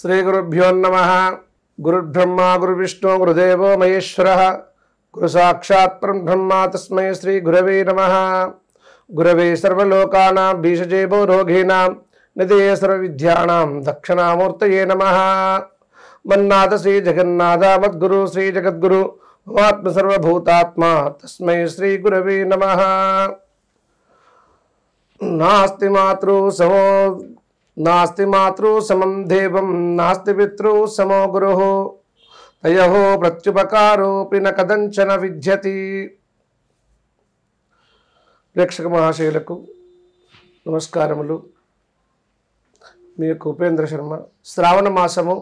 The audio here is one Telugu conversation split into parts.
श्रीगुरुभ्यो नमः गुरुर्ब्रह्मा गुरुविष्णु गुरुदेवो महेश्वरः गुरुसाक्षात् ब्रह्मा तस्मै गुरव नमः गुरवे सर्वलोकानां बीजजेबो रोगीणां निधये सर्वविद्याणां दक्षिणामूर्तये नमः मन्नाथ श्रीजगन्नाथ मद्गुरु श्रीजगद्गुरु भवात्मसर्वभूतात्मा तस्मै श्रीगुरवे नम नास्ति मातृ समो నాస్తి మాతృ సమం దేవం నాస్తి పితృ సమో గురు తయో ప్రత్యుపకారోపి కదంచన విద్యతి ప్రేక్షక మహాశయులకు నమస్కారములు మీ యొక్క ఉపేంద్ర శర్మ శ్రావణ మాసము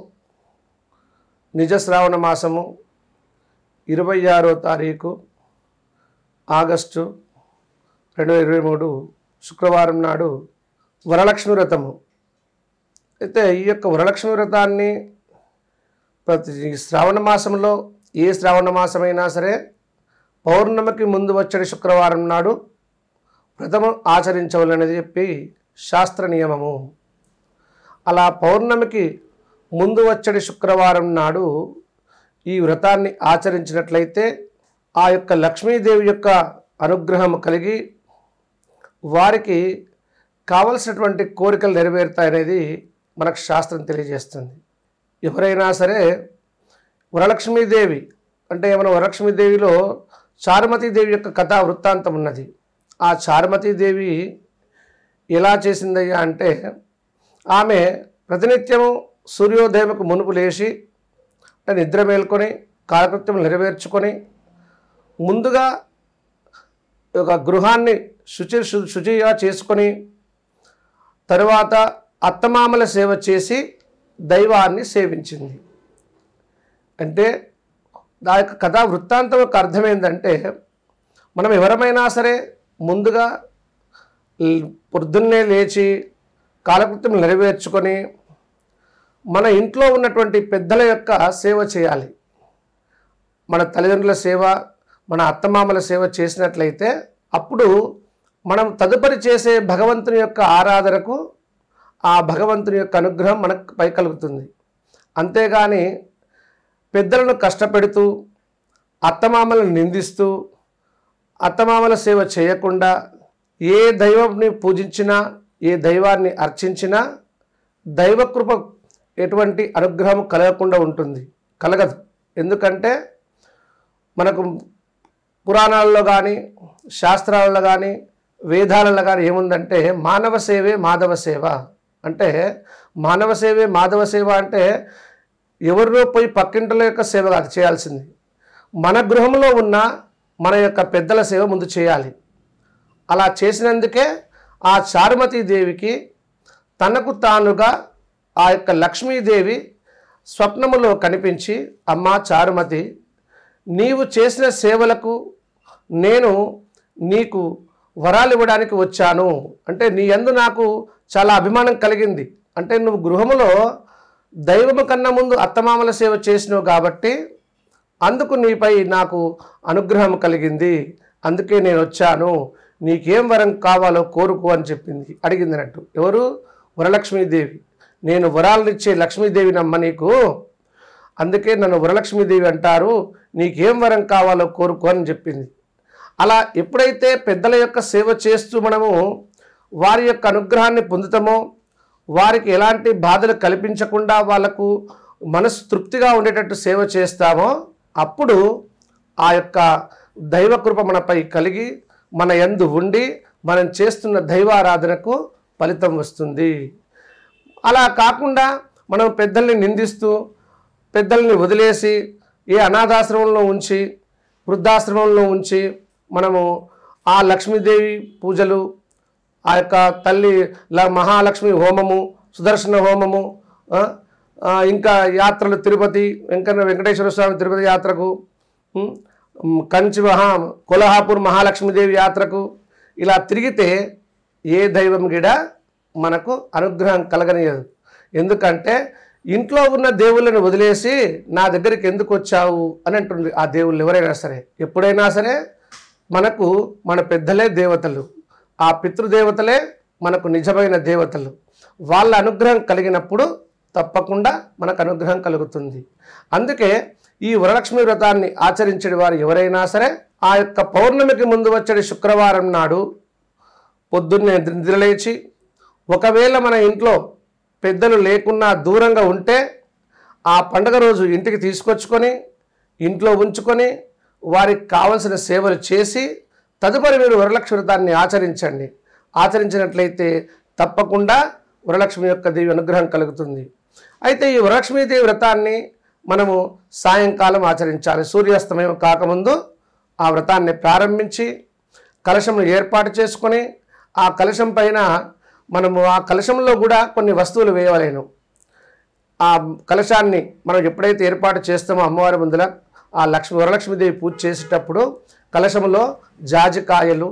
నిజ శ్రావణ మాసము ఇరవై ఆరో తారీఖు ఆగస్టు రెండు ఇరవై మూడు శుక్రవారం నాడు వరలక్ష్మి వ్రతము అయితే ఈ యొక్క వరలక్ష్మి వ్రతాన్ని ప్రతి శ్రావణ మాసంలో ఏ శ్రావణ మాసమైనా సరే పౌర్ణమికి ముందు వచ్చే శుక్రవారం నాడు వ్రతము ఆచరించవాలనేది చెప్పి శాస్త్ర నియమము అలా పౌర్ణమికి ముందు వచ్చడి శుక్రవారం నాడు ఈ వ్రతాన్ని ఆచరించినట్లయితే ఆ యొక్క లక్ష్మీదేవి యొక్క అనుగ్రహం కలిగి వారికి కావలసినటువంటి కోరికలు నెరవేరుతాయనేది మనకు శాస్త్రం తెలియజేస్తుంది ఎవరైనా సరే వరలక్ష్మీదేవి అంటే ఏమైనా వరలక్ష్మీదేవిలో చారుమతీదేవి యొక్క కథా వృత్తాంతం ఉన్నది ఆ చారుమతీదేవి ఎలా చేసిందయ్యా అంటే ఆమె ప్రతినిత్యము సూర్యోదయంకు మునుపు లేచి నిద్ర మేల్కొని కాలకృత్యం నెరవేర్చుకొని ముందుగా ఒక గృహాన్ని శుచి శుచిగా చేసుకొని తరువాత అత్తమామల సేవ చేసి దైవాన్ని సేవించింది అంటే ఆ యొక్క కథా వృత్తాంతం యొక్క అర్థమైందంటే మనం ఎవరమైనా సరే ముందుగా పొద్దున్నే లేచి కాలకృత్యం నెరవేర్చుకొని మన ఇంట్లో ఉన్నటువంటి పెద్దల యొక్క సేవ చేయాలి మన తల్లిదండ్రుల సేవ మన అత్తమామల సేవ చేసినట్లయితే అప్పుడు మనం తదుపరి చేసే భగవంతుని యొక్క ఆరాధనకు ఆ భగవంతుని యొక్క అనుగ్రహం మనకు పై కలుగుతుంది అంతేగాని పెద్దలను కష్టపెడుతూ అత్తమామలను నిందిస్తూ అత్తమామల సేవ చేయకుండా ఏ దైవంని పూజించినా ఏ దైవాన్ని అర్చించినా దైవకృప ఎటువంటి అనుగ్రహం కలగకుండా ఉంటుంది కలగదు ఎందుకంటే మనకు పురాణాల్లో కానీ శాస్త్రాలలో కానీ వేదాలలో కానీ ఏముందంటే మానవ సేవే మాధవ సేవ అంటే మానవ సేవే మాధవ సేవ అంటే ఎవరినో పోయి పక్కింటల యొక్క సేవ కాదు చేయాల్సింది మన గృహంలో ఉన్న మన యొక్క పెద్దల సేవ ముందు చేయాలి అలా చేసినందుకే ఆ దేవికి తనకు తానుగా ఆ యొక్క లక్ష్మీదేవి స్వప్నములో కనిపించి అమ్మ చారుమతి నీవు చేసిన సేవలకు నేను నీకు వరాలు ఇవ్వడానికి వచ్చాను అంటే నీ ఎందు నాకు చాలా అభిమానం కలిగింది అంటే నువ్వు గృహములో దైవము కన్నా ముందు అత్తమామల సేవ చేసినావు కాబట్టి అందుకు నీపై నాకు అనుగ్రహం కలిగింది అందుకే నేను వచ్చాను నీకేం వరం కావాలో కోరుకో అని చెప్పింది అన్నట్టు ఎవరు వరలక్ష్మీదేవి నేను వరాలనిచ్చే లక్ష్మీదేవినమ్మ నీకు అందుకే నన్ను వరలక్ష్మీదేవి అంటారు నీకేం వరం కావాలో కోరుకో అని చెప్పింది అలా ఎప్పుడైతే పెద్దల యొక్క సేవ చేస్తూ మనము వారి యొక్క అనుగ్రహాన్ని పొందుతామో వారికి ఎలాంటి బాధలు కల్పించకుండా వాళ్లకు మనసు తృప్తిగా ఉండేటట్టు సేవ చేస్తామో అప్పుడు ఆ యొక్క దైవకృప మనపై కలిగి మన ఎందు ఉండి మనం చేస్తున్న దైవారాధనకు ఫలితం వస్తుంది అలా కాకుండా మనం పెద్దల్ని నిందిస్తూ పెద్దల్ని వదిలేసి ఏ అనాథాశ్రమంలో ఉంచి వృద్ధాశ్రమంలో ఉంచి మనము ఆ లక్ష్మీదేవి పూజలు ఆ యొక్క తల్లి మహాలక్ష్మి హోమము సుదర్శన హోమము ఇంకా యాత్రలు తిరుపతి వెంకన్న వెంకటేశ్వర స్వామి తిరుపతి యాత్రకు కంచి మహా కొలహాపూర్ మహాలక్ష్మీదేవి యాత్రకు ఇలా తిరిగితే ఏ దైవం గిడ మనకు అనుగ్రహం కలగనియదు ఎందుకంటే ఇంట్లో ఉన్న దేవుళ్ళని వదిలేసి నా దగ్గరికి ఎందుకు వచ్చావు అని అంటుంది ఆ దేవుళ్ళు ఎవరైనా సరే ఎప్పుడైనా సరే మనకు మన పెద్దలే దేవతలు ఆ పితృదేవతలే మనకు నిజమైన దేవతలు వాళ్ళ అనుగ్రహం కలిగినప్పుడు తప్పకుండా మనకు అనుగ్రహం కలుగుతుంది అందుకే ఈ వరలక్ష్మి వ్రతాన్ని ఆచరించే వారు ఎవరైనా సరే ఆ యొక్క పౌర్ణమికి ముందు వచ్చే శుక్రవారం నాడు పొద్దున్నే నిద్రలేచి ఒకవేళ మన ఇంట్లో పెద్దలు లేకున్నా దూరంగా ఉంటే ఆ పండగ రోజు ఇంటికి తీసుకొచ్చుకొని ఇంట్లో ఉంచుకొని వారికి కావలసిన సేవలు చేసి తదుపరి మీరు వరలక్ష్మి వ్రతాన్ని ఆచరించండి ఆచరించినట్లయితే తప్పకుండా వరలక్ష్మి యొక్క దేవి అనుగ్రహం కలుగుతుంది అయితే ఈ వరలక్ష్మీదేవి వ్రతాన్ని మనము సాయంకాలం ఆచరించాలి సూర్యాస్తమయం కాకముందు ఆ వ్రతాన్ని ప్రారంభించి కలశమును ఏర్పాటు చేసుకొని ఆ కలశం పైన మనము ఆ కలశంలో కూడా కొన్ని వస్తువులు వేయవలేను ఆ కలశాన్ని మనం ఎప్పుడైతే ఏర్పాటు చేస్తామో అమ్మవారి ముందుల ఆ లక్ష్మి వరలక్ష్మీదేవి పూజ చేసేటప్పుడు కలశంలో జాజికాయలు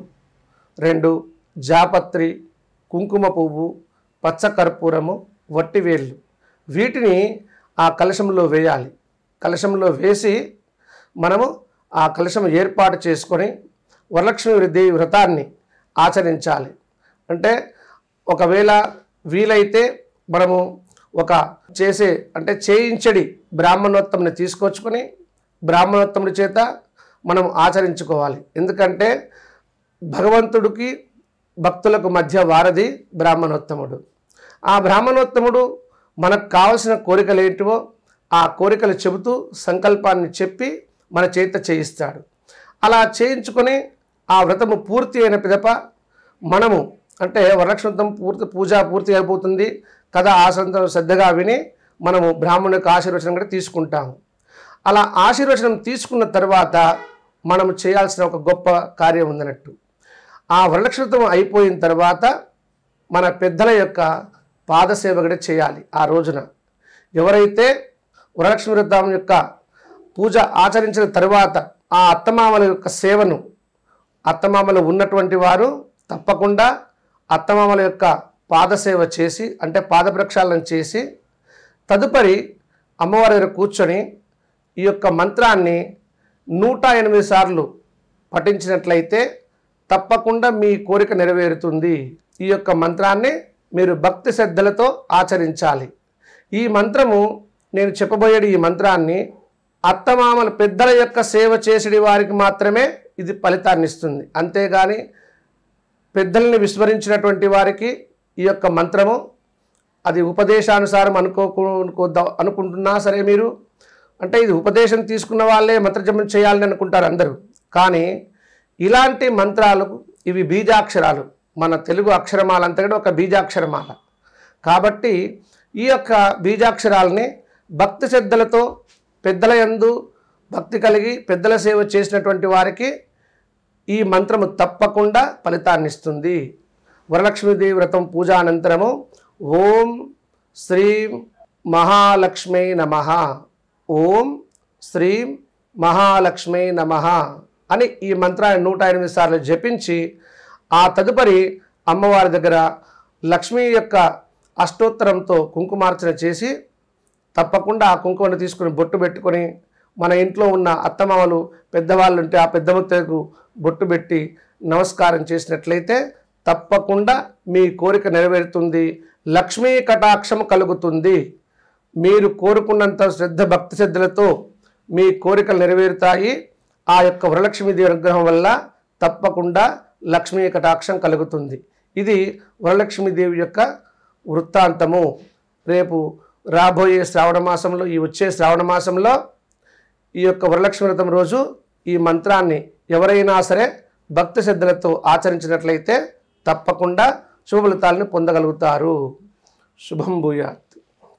రెండు జాపత్రి కుంకుమ పువ్వు పచ్చకర్పూరము వట్టివేళ్ళు వీటిని ఆ కలశంలో వేయాలి కలశంలో వేసి మనము ఆ కలశం ఏర్పాటు చేసుకొని వరలక్ష్మి వృద్ధి వ్రతాన్ని ఆచరించాలి అంటే ఒకవేళ వీలైతే మనము ఒక చేసే అంటే చేయించడి బ్రాహ్మణోత్తముని తీసుకొచ్చుకొని బ్రాహ్మణోత్తముడి చేత మనం ఆచరించుకోవాలి ఎందుకంటే భగవంతుడికి భక్తులకు మధ్య వారధి బ్రాహ్మణోత్తముడు ఆ బ్రాహ్మణోత్తముడు మనకు కావలసిన కోరికలు ఏంటివో ఆ కోరికలు చెబుతూ సంకల్పాన్ని చెప్పి మన చేత చేయిస్తాడు అలా చేయించుకొని ఆ వ్రతము పూర్తి అయిన పిదప మనము అంటే వరలక్ష్మతం పూర్తి పూజ పూర్తి అయిపోతుంది కథ ఆసంతం శ్రద్ధగా విని మనము బ్రాహ్మణుడికి ఆశీర్వచనం కూడా తీసుకుంటాము అలా ఆశీర్వచనం తీసుకున్న తర్వాత మనం చేయాల్సిన ఒక గొప్ప కార్యం ఉందన్నట్టు ఆ వరలక్షతం అయిపోయిన తర్వాత మన పెద్దల యొక్క పాదసేవ కూడా చేయాలి ఆ రోజున ఎవరైతే వరలక్ష్మి వృద్ధాం యొక్క పూజ ఆచరించిన తర్వాత ఆ అత్తమామల యొక్క సేవను అత్తమామలు ఉన్నటువంటి వారు తప్పకుండా అత్తమామల యొక్క పాదసేవ చేసి అంటే పాదప్రక్షాళన చేసి తదుపరి అమ్మవారి దగ్గర కూర్చొని ఈ యొక్క మంత్రాన్ని నూట ఎనిమిది సార్లు పఠించినట్లయితే తప్పకుండా మీ కోరిక నెరవేరుతుంది ఈ యొక్క మంత్రాన్ని మీరు భక్తి శ్రద్ధలతో ఆచరించాలి ఈ మంత్రము నేను చెప్పబోయేది ఈ మంత్రాన్ని అత్తమామల పెద్దల యొక్క సేవ చేసేది వారికి మాత్రమే ఇది ఫలితాన్ని ఇస్తుంది అంతేగాని పెద్దల్ని విస్మరించినటువంటి వారికి ఈ యొక్క మంత్రము అది ఉపదేశానుసారం అనుకోకు అనుకుంటున్నా సరే మీరు అంటే ఇది ఉపదేశం తీసుకున్న వాళ్ళే మంత్రజపం చేయాలని అనుకుంటారు అందరూ కానీ ఇలాంటి మంత్రాలకు ఇవి బీజాక్షరాలు మన తెలుగు అక్షరమాలంతగా ఒక బీజాక్షరమాల కాబట్టి ఈ యొక్క బీజాక్షరాలని భక్తి శ్రద్ధలతో పెద్దల ఎందు భక్తి కలిగి పెద్దల సేవ చేసినటువంటి వారికి ఈ మంత్రము తప్పకుండా ఫలితాన్ని ఇస్తుంది వరలక్ష్మీదేవి వ్రతం పూజా అనంతరము ఓం శ్రీం మహాలక్ష్మీ నమ ఓం శ్రీం మహాలక్ష్మి నమ అని ఈ మంత్రాన్ని నూట ఎనిమిది సార్లు జపించి ఆ తదుపరి అమ్మవారి దగ్గర లక్ష్మి యొక్క అష్టోత్తరంతో కుంకుమార్చన చేసి తప్పకుండా ఆ కుంకుమను తీసుకుని బొట్టు పెట్టుకొని మన ఇంట్లో ఉన్న అత్తమామలు పెద్దవాళ్ళు ఉంటే ఆ పెద్ద ముత్తకు బొట్టు పెట్టి నమస్కారం చేసినట్లయితే తప్పకుండా మీ కోరిక నెరవేరుతుంది లక్ష్మీ కటాక్షం కలుగుతుంది మీరు కోరుకున్నంత శ్రద్ధ భక్తి శ్రద్ధలతో మీ కోరికలు నెరవేరుతాయి ఆ యొక్క వరలక్ష్మీదేవి అనుగ్రహం వల్ల తప్పకుండా లక్ష్మీ కటాక్షం కలుగుతుంది ఇది వరలక్ష్మీదేవి యొక్క వృత్తాంతము రేపు రాబోయే శ్రావణ మాసంలో ఈ వచ్చే శ్రావణ మాసంలో ఈ యొక్క వరలక్ష్మి వ్రతం రోజు ఈ మంత్రాన్ని ఎవరైనా సరే భక్తి శ్రద్ధలతో ఆచరించినట్లయితే తప్పకుండా ఫలితాలను పొందగలుగుతారు శుభం భూయాత్